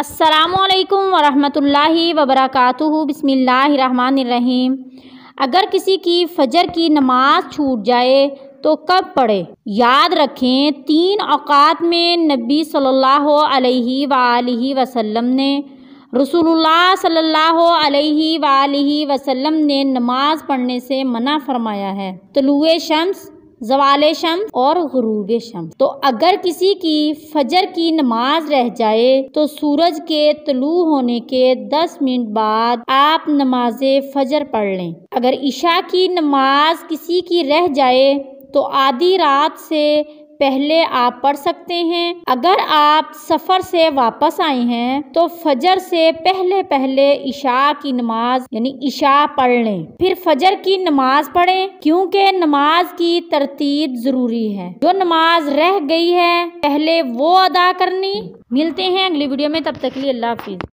असलकम वरहल वबरक बसमीम अगर किसी की फ़जर की नमाज छूट जाए तो कब पढ़े याद रखें तीन अवात में नबी सल्ला वसम ने रसोल्ला सल्लल्लाहु अलैहि ने नमाज़ पढ़ने से मना फरमाया है तलुए शम्स जवाल शम और गुरूब शम तो अगर किसी की फजर की नमाज रह जाए तो सूरज के तलू होने के दस मिनट बाद आप नमाज फजर पढ़ लें अगर ईशा की नमाज किसी की रह जाए तो आधी रात से पहले आप पढ़ सकते हैं अगर आप सफर से वापस आए हैं तो फजर से पहले पहले ईशा की नमाज यानी ईशा पढ़ लें फिर फजर की नमाज पढ़ें क्योंकि नमाज की तरतीब जरूरी है जो नमाज रह गई है पहले वो अदा करनी मिलते हैं अगली वीडियो में तब तक लिए अल्लाह हाफिज